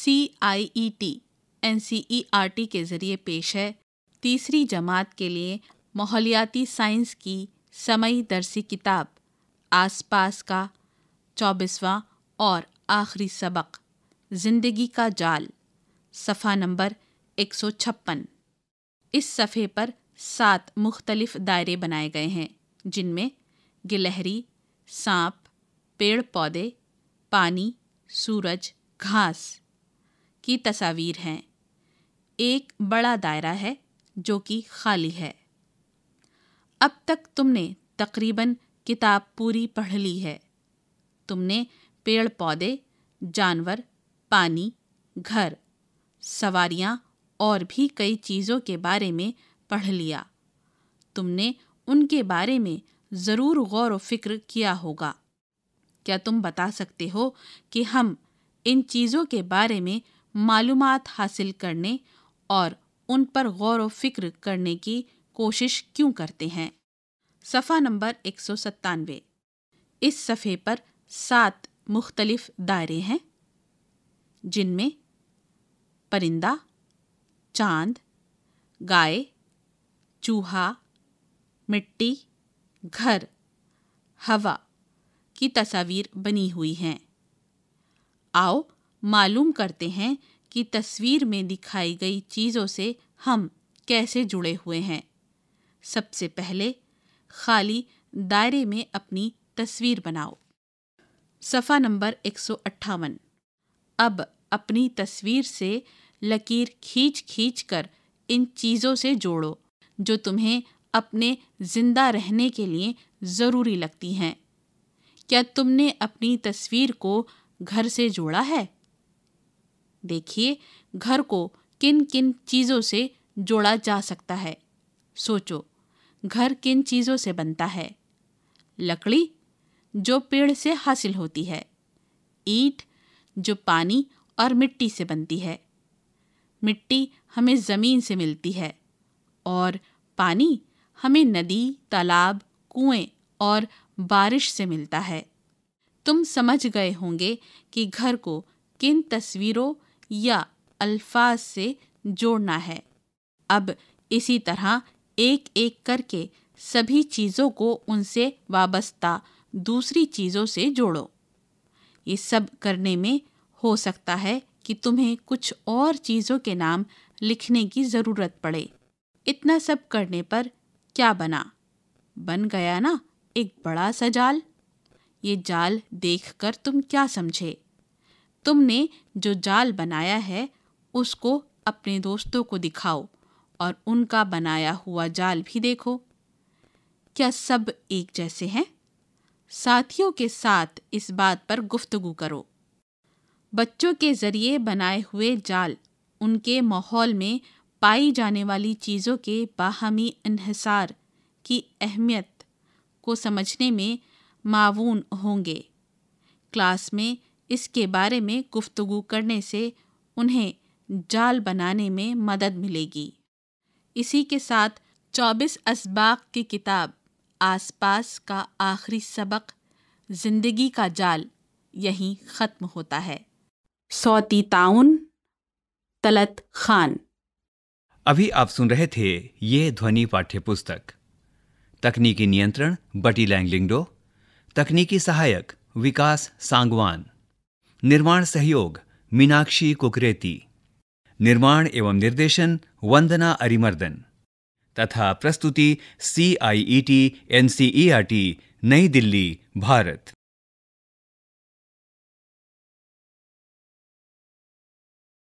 C I E T N C E R T के ज़रिए पेश है तीसरी जमात के लिए माहौलियाती साइंस की समय दरसी किताब आसपास का चौबीसवां और आखिरी सबक ज़िंदगी का जाल सफ़ा नंबर एक सौ छप्पन इस सफ़े पर सात मुख्तलिफ दायरे बनाए गए हैं जिनमें गिलहरी सांप पेड़ पौधे पानी सूरज घास की तस्वीर हैं एक बड़ा दायरा है जो कि खाली है अब तक तुमने तकरीबन किताब पूरी पढ़ ली है तुमने पेड़ पौधे जानवर पानी घर सवारियाँ और भी कई चीज़ों के बारे में पढ़ लिया तुमने उनके बारे में ज़रूर गौर व फिक्र किया होगा क्या तुम बता सकते हो कि हम इन चीज़ों के बारे में मालूम हासिल करने और उन पर गौर व फिक्र करने की कोशिश क्यों करते हैं सफ़ा नंबर एक सौ सत्तानवे इस सफ़े पर सात मुख्तलिफ दायरे हैं जिनमें परिंदा चांद गाय चूहा मिट्टी घर हवा की तस्वीर बनी हुई हैं आओ मालूम करते हैं कि तस्वीर में दिखाई गई चीज़ों से हम कैसे जुड़े हुए हैं सबसे पहले खाली दायरे में अपनी तस्वीर बनाओ सफ़ा नंबर एक अब अपनी तस्वीर से लकीर खींच खींच कर इन चीज़ों से जोड़ो जो तुम्हें अपने ज़िंदा रहने के लिए ज़रूरी लगती हैं क्या तुमने अपनी तस्वीर को घर से जोड़ा है देखिए घर को किन किन चीज़ों से जोड़ा जा सकता है सोचो घर किन चीज़ों से बनता है लकड़ी जो पेड़ से हासिल होती है ईट जो पानी और मिट्टी से बनती है मिट्टी हमें ज़मीन से मिलती है और पानी हमें नदी तालाब कुएं और बारिश से मिलता है तुम समझ गए होंगे कि घर को किन तस्वीरों या अल्फाज से जोड़ना है अब इसी तरह एक एक करके सभी चीज़ों को उनसे वाबस्ता दूसरी चीज़ों से जोड़ो ये सब करने में हो सकता है कि तुम्हें कुछ और चीज़ों के नाम लिखने की ज़रूरत पड़े इतना सब करने पर क्या बना बन गया ना एक बड़ा सा जाल ये जाल देखकर तुम क्या समझे तुमने जो जाल बनाया है उसको अपने दोस्तों को दिखाओ और उनका बनाया हुआ जाल भी देखो क्या सब एक जैसे हैं साथियों के साथ इस बात पर गुफ्तगु करो बच्चों के ज़रिए बनाए हुए जाल उनके माहौल में पाई जाने वाली चीज़ों के बाहमी इहसार की अहमियत को समझने में मावून होंगे क्लास में इसके बारे में गुफ्तगु करने से उन्हें जाल बनाने में मदद मिलेगी इसी के साथ 24 इसबाक की किताब आसपास का आखिरी सबक ज़िंदगी का जाल यहीं ख़त्म होता है सौती ताउन तलत खान अभी आप सुन रहे थे ये ध्वनि पाठ्य पुस्तक तकनीकी नियंत्रण बटी लैंगलिंगडो तकनीकी सहायक विकास सांगवान निर्माण सहयोग मीनाक्षी कुकरेती निर्माण एवं निर्देशन वंदना अरिमर्दन तथा प्रस्तुति C I E T N C E R T Nai Delhi Bharat